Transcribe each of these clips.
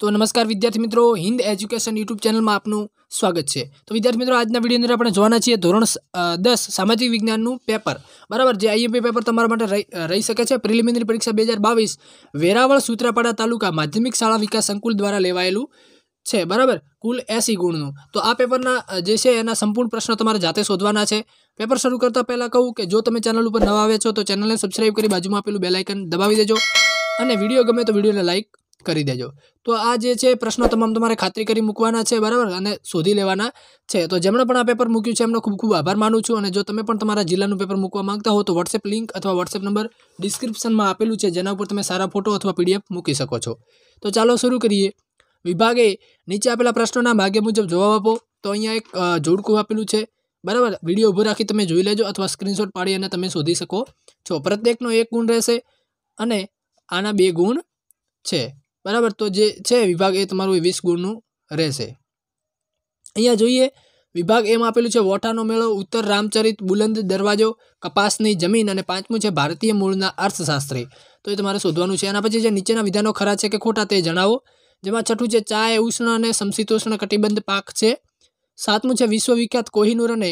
તો નમસ્કાર વિદ્યાર્થી મિત્રો હિન્દ એજ્યુકેશન યુટ્યુબ ચેનલમાં આપનું સ્વાગત છે તો વિદ્યાર્થી મિત્રો આજના વિડીયો અંદર આપણે જોવાના છીએ ધોરણ દસ સામાજિક વિજ્ઞાનનું પેપર બરાબર જે આઈએમપી પેપર તમારા માટે રહી શકે છે પ્રિલિમિનરી પરીક્ષા બે વેરાવળ સૂત્રાપાડા તાલુકા માધ્યમિક શાળા વિકાસ સંકુલ દ્વારા લેવાયેલું છે બરાબર કુલ એસી ગુણનું તો આ પેપરના જે છે એના સંપૂર્ણ પ્રશ્નો તમારે જાતે શોધવાના છે પેપર શરૂ કરતાં પહેલાં કહું કે જો તમે ચેનલ ઉપર નવા આવ્યા છો તો ચેનલને સબસ્ક્રાઈબ કરી બાજુમાં આપેલું બેલાઇકન દબાવી દેજો અને વિડીયો ગમે તો વિડીયોને લાઇક કરી દેજો તો આ જે છે પ્રશ્નો તમામ તમારે ખાતરી કરી મૂકવાના છે બરાબર અને શોધી લેવાના છે તો જેમણે પણ આ પેપર મૂક્યું છે એમનો ખૂબ ખૂબ આભાર માનું છું અને જો તમે પણ તમારા જિલ્લાનું પેપર મૂકવા માંગતા હો તો વોટ્સએપ લિંક અથવા વોટ્સએપ નંબર ડિસ્ક્રિપ્શનમાં આપેલું છે જેના ઉપર તમે સારા ફોટો અથવા પીડીએફ મૂકી શકો છો તો ચાલો શરૂ કરીએ વિભાગે નીચે આપેલા પ્રશ્નોના ભાગ્ય મુજબ જવાબ આપો તો અહીંયા એક જોડકું આપેલું છે બરાબર વિડીયો ઊભો રાખી તમે જોઈ લેજો અથવા સ્ક્રીનશોટ પાડી અને તમે શોધી શકો છો પ્રત્યેકનો એક ગુણ રહેશે અને આના બે ગુણ છે બરાબર તો જે છે વિભાગ એ તમારું વીસ ગુણનું રહેશે અહીંયા જોઈએ વિભાગ એમાં આપેલું છે વોટાનો મેળો ઉત્તર રામચરિત બુલંદ દરવાજો કપાસની જમીન અને પાંચમું છે ભારતીય મૂળના અર્થશાસ્ત્રી તો એ તમારે શોધવાનું છે એના પછી જે નીચેના વિધાનો ખરા છે કે ખોટા તે જણાવો જેમાં છઠ્ઠું છે ચા ઉષ્ણ અને સમશીતોષ્ણ કટિબંધ પાક છે સાતમું છે વિશ્વવિખ્યાત કોહિનૂર અને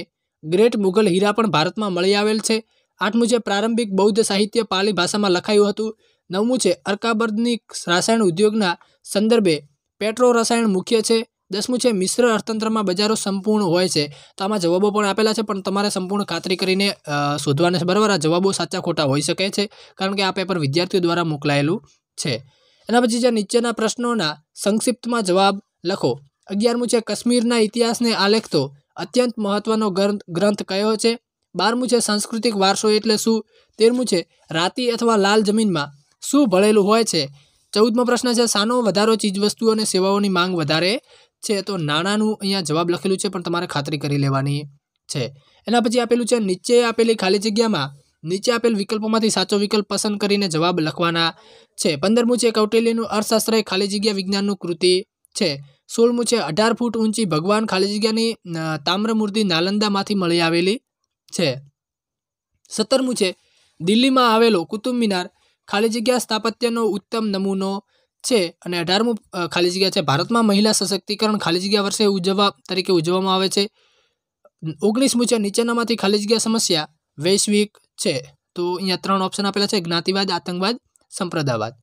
ગ્રેટ મુઘલ હીરા પણ ભારતમાં મળી આવેલ છે આઠમું છે પ્રારંભિક બૌદ્ધ સાહિત્ય પાલી ભાષામાં લખાયું હતું નવમું છે અર્કાબર્દની રાસાયણ ઉદ્યોગના સંદર્ભે પેટ્રો રસાયણ મુખ્ય છે દસમું છે મિશ્ર અર્થતંત્રમાં બજારો સંપૂર્ણ હોય છે તો આમાં જવાબો પણ આપેલા છે પણ તમારે સંપૂર્ણ ખાતરી કરીને શોધવાને બરાબર આ જવાબો સાચા ખોટા હોઈ શકે છે કારણ કે આ પેપર વિદ્યાર્થીઓ દ્વારા મોકલાયેલું છે એના પછી જે નીચેના પ્રશ્નોના સંક્ષિપ્તમાં જવાબ લખો અગિયારમું છે કાશ્મીરના ઇતિહાસને આલેખતો અત્યંત મહત્ત્વનો ગ્રંથ કયો છે બારમું છે સાંસ્કૃતિક વારસો એટલે શું તેરમું છે રાતી અથવા લાલ જમીનમાં શું ભળેલું હોય છે ચૌદમો પ્રશ્ન છે શાનો વધારો ચીજવસ્તુઓ અને સેવાઓની માંગ વધારે છે તો નાણાંનું અહીંયા જવાબ લખેલું છે પણ તમારે ખાતરી કરી લેવાની છે એના પછી આપેલું છે નીચે આપેલી ખાલી જગ્યામાં નીચે આપેલ વિકલ્પોમાંથી સાચો વિકલ્પ પસંદ કરીને જવાબ લખવાના છે પંદરમું છે કૌટિલ્યનું અર્થશાસ્ત્ર એ ખાલી જગ્યા વિજ્ઞાનનું કૃતિ છે સોળમું છે અઢાર ફૂટ ઊંચી ભગવાન ખાલી જગ્યાની તામ્રમૂર્તિ નાલંદામાંથી મળી આવેલી છે સત્તરમું છે દિલ્હીમાં આવેલો કુતુબ મિનાર ખાલી જગ્યા સ્થાપત્યનો ઉત્તમ નમૂનો છે અને અઢારમું ખાલી જગ્યા છે ભારતમાં મહિલા સશક્તિકરણ ખાલી જગ્યા વર્ષે ઉજવવા તરીકે ઉજવવામાં આવે છે ઓગણીસમું છે નીચેનામાંથી ખાલી જગ્યા સમસ્યા વૈશ્વિક છે તો અહીંયા ત્રણ ઓપ્શન આપેલા છે જ્ઞાતિવાદ આતંકવાદ સંપ્રદાયવાદ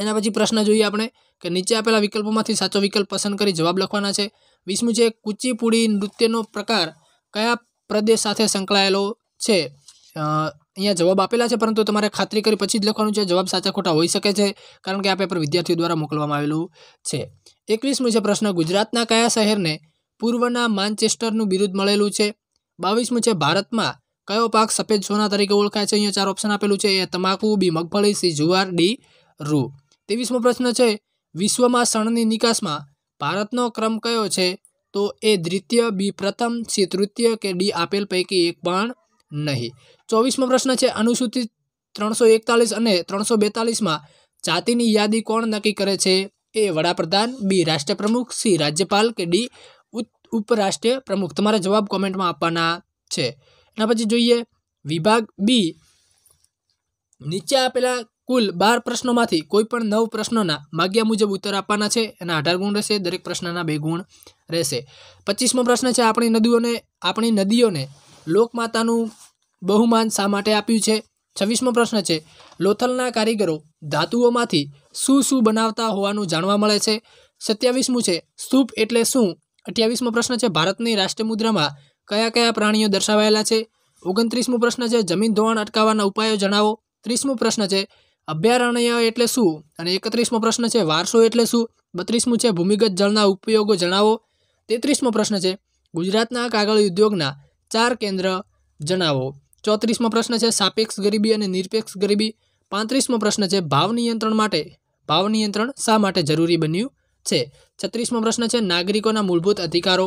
એના પછી પ્રશ્ન જોઈએ આપણે કે નીચે આપેલા વિકલ્પોમાંથી સાચો વિકલ્પ પસંદ કરી જવાબ લખવાના છે વીસમું છે કુચીપુડી નૃત્યનો પ્રકાર કયા પ્રદેશ સાથે સંકળાયેલો છે અહીંયા જવાબ આપેલા છે પરંતુ તમારે ખાતરી કરી પછી જ લખવાનું છે જવાબ સાચા ખોટા હોઈ શકે છે કારણ કે આ પેપર વિદ્યાર્થીઓ દ્વારા મોકલવામાં આવેલું છે એકવીસમું છે પ્રશ્ન ગુજરાતના કયા શહેરને પૂર્વના માન્ચેસ્ટરનું બિરુદ મળેલું છે બાવીસમું છે ભારતમાં કયો પાક સફેદ સોના તરીકે ઓળખાય છે અહીંયા ચાર ઓપ્શન આપેલું છે એ તમાકુ બી મગફળી સી જુવાર ડી રૂ ત્રેવીસમો પ્રશ્ન છે વિશ્વમાં શણની નિકાસમાં ભારતનો ક્રમ કયો છે તો એ દ્વિતીય બી પ્રથમ સી તૃતીય કે ડી આપેલ પૈકી એક પણ નહીં ચોવીસમો પ્રશ્ન છે અનુસૂચિત ત્રણસો એકતાલીસ અને ત્રણસો બેતાલીસમાં જાતિની યાદી કોણ નક્કી કરે છે એ વડાપ્રધાન બી રાષ્ટ્રપ્રમુખ સી રાજ્યપાલ કે ડી ઉપરાષ્ટ્રીય પ્રમુખ તમારા જવાબ કોમેન્ટમાં આપવાના છે એના પછી જોઈએ વિભાગ બી નીચે આપેલા કુલ બાર પ્રશ્નોમાંથી કોઈપણ નવ પ્રશ્નોના માગ્યા મુજબ ઉત્તર આપવાના છે એના અઢાર ગુણ રહેશે દરેક પ્રશ્નના બે ગુણ રહેશે પચીસમો પ્રશ્ન છે આપણી નદીઓને આપણી નદીઓને લોકમાતાનું બહુમાન શા માટે આપ્યું છે છવ્વીસમો પ્રશ્ન છે લોથલના કારીગરો ધાતુઓમાંથી શું શું બનાવતા હોવાનું જાણવા મળે છે સત્યાવીસમું છે સ્તૂપ એટલે શું અઠ્યાવીસમો પ્રશ્ન છે ભારતની રાષ્ટ્રીય મુદ્રામાં કયા કયા પ્રાણીઓ દર્શાવાયેલા છે ઓગણત્રીસમો પ્રશ્ન છે જમીન ધોવાણ અટકાવવાના ઉપાયો જણાવો ત્રીસમો પ્રશ્ન છે અભયારણ્ય એટલે શું અને એકત્રીસમો પ્રશ્ન છે વારસો એટલે શું બત્રીસમું છે ભૂમિગત જળના ઉપયોગો જણાવો તેત્રીસમો પ્રશ્ન છે ગુજરાતના કાગળ ઉદ્યોગના ચાર કેન્દ્ર જણાવો ચોત્રીસમો પ્રશ્ન છે સાપેક્ષ ગરીબી અને નિરપેક્ષ ગરીબી પાંત્રીસમો પ્રશ્ન છે ભાવ નિયંત્રણ માટે ભાવ નિયંત્રણ શા માટે જરૂરી બન્યું છે છત્રીસમો પ્રશ્ન છે નાગરિકોના મૂળભૂત અધિકારો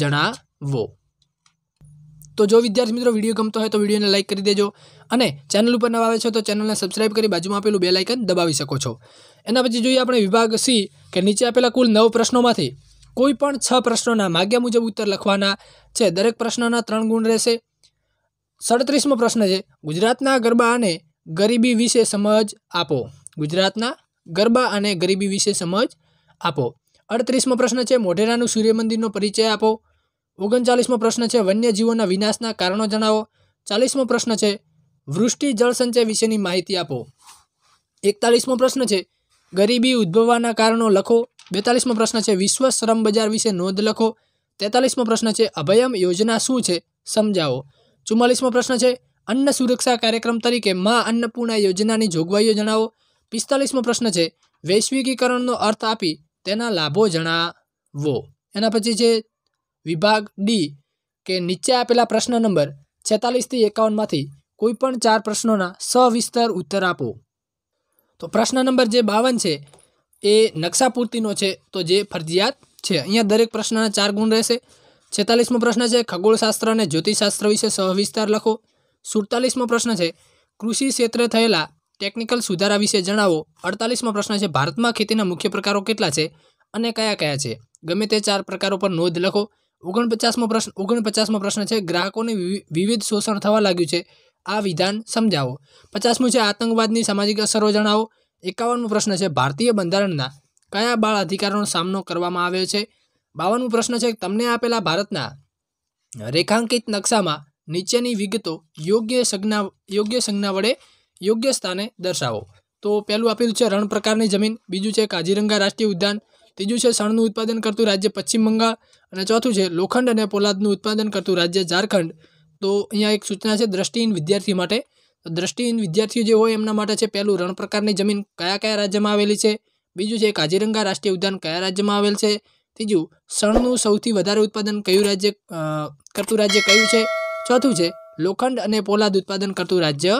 જણાવો તો જો વિદ્યાર્થી મિત્રો વિડીયો ગમતો હોય તો વિડીયોને લાઇક કરી દેજો અને ચેનલ ઉપર નવા આવે છે તો ચેનલને સબસ્ક્રાઇબ કરી બાજુમાં આપેલું બે લાઇકન દબાવી શકો છો એના પછી જોઈએ આપણે વિભાગ સી કે નીચે આપેલા કુલ નવ પ્રશ્નોમાંથી કોઈ પણ છ પ્રશ્નોના માગ્યા મુજબ ઉત્તર લખવાના છે દરેક પ્રશ્નોના ત્રણ ગુણ રહેશે સડત્રીસમો પ્રશ્ન છે ગુજરાતના ગરબા અને ગરીબી વિશે સમજ આપો ગુજરાતના ગરબા અને ગરીબી વિશે સમજ આપો અડત્રીસમો પ્રશ્ન છે મોઢેરાનું સૂર્યમંદિરનો પરિચય આપો ઓગણચાલીસમો પ્રશ્ન છે વન્યજીવોના વિનાશના કારણો જણાવો ચાલીસમો પ્રશ્ન છે વૃષ્ટિ જળસંચય વિશેની માહિતી આપો એકતાલીસમો પ્રશ્ન છે ગરીબી ઉદ્ભવવાના કારણો લખો બેતાલીસમો પ્રશ્ન છે વિશ્વ શ્રમ બજાર વિશે નોંધ લખો તેતાલીસમો પ્રશ્ન છે અભયમ યોજના શું છે સમજાવો ચુમ્માલીસમો પ્રશ્ન છે અન્ન સુરક્ષા કાર્યક્રમ તરીકે મા અન્નપૂર્ણા યોજનાની જોગવાઈઓ જણાવો પિસ્તાલીસમો પ્રશ્ન છે વૈશ્વિકીકરણનો અર્થ આપી તેના લાભો જણાવો એના પછી છે વિભાગ ડી કે નીચે આપેલા પ્રશ્ન નંબર છેતાલીસથી એકાવનમાંથી કોઈપણ ચાર પ્રશ્નોના સવિસ્તર ઉત્તર આપો તો પ્રશ્ન નંબર જે બાવન છે એ નકશા પૂર્તિનો છે તો જે ફરજિયાત છે અહીંયા દરેક પ્રશ્નના ચાર ગુણ રહેશે છેતાલીસમો પ્રશ્ન છે ખગોળશાસ્ત્ર અને જ્યોતિષશાસ્ત્ર વિશે સહવિસ્તાર લખો સુડતાલીસમો પ્રશ્ન છે કૃષિ ક્ષેત્રે થયેલા ટેકનિકલ સુધારા વિશે જણાવો અડતાલીસમો પ્રશ્ન છે ભારતમાં ખેતીના મુખ્ય પ્રકારો કેટલા છે અને કયા કયા છે ગમે તે ચાર પ્રકારો પર નોંધ લખો ઓગણપચાસમો પ્રશ્ન ઓગણપચાસમો પ્રશ્ન છે ગ્રાહકોને વિવિધ શોષણ થવા લાગ્યું છે આ વિધાન સમજાવો પચાસમું છે આતંકવાદની સામાજિક અસરો જણાવો એકાવનમો પ્રશ્ન છે ભારતીય બંધારણના કયા બાળ અધિકારોનો સામનો કરવામાં આવ્યો છે બાવનમો પ્રશ્ન છે તમને આપેલા ભારતના રેખાંકિત નકશામાં નીચેની વિગતો યોગ્ય સંજ્ઞા યોગ્ય સંજ્ઞા વડે યોગ્ય સ્થાને દર્શાવો તો પહેલું આપેલું છે રણ પ્રકારની જમીન બીજું છે કાજીરંગા રાષ્ટ્રીય ઉદ્યાન ત્રીજું છે શણનું ઉત્પાદન કરતું રાજ્ય પશ્ચિમ બંગાળ અને ચોથું છે લોખંડ અને પોલાદનું ઉત્પાદન કરતું રાજ્ય ઝારખંડ તો અહીંયા એક સૂચના છે દ્રષ્ટિહીન વિદ્યાર્થી માટે તો દ્રષ્ટિહીન વિદ્યાર્થીઓ જે હોય એમના માટે છે પહેલું રણ પ્રકારની જમીન કયા કયા રાજ્યમાં આવેલી છે બીજું છે કાજીરંગા રાષ્ટ્રીય ઉદ્યાન કયા રાજ્યમાં આવેલ છે ત્રીજું શણનું સૌથી વધારે ઉત્પાદન કયું રાજ્ય કરતું રાજ્ય કયું છે ચોથું છે લોખંડ અને પોલાદ ઉત્પાદન કરતું રાજ્ય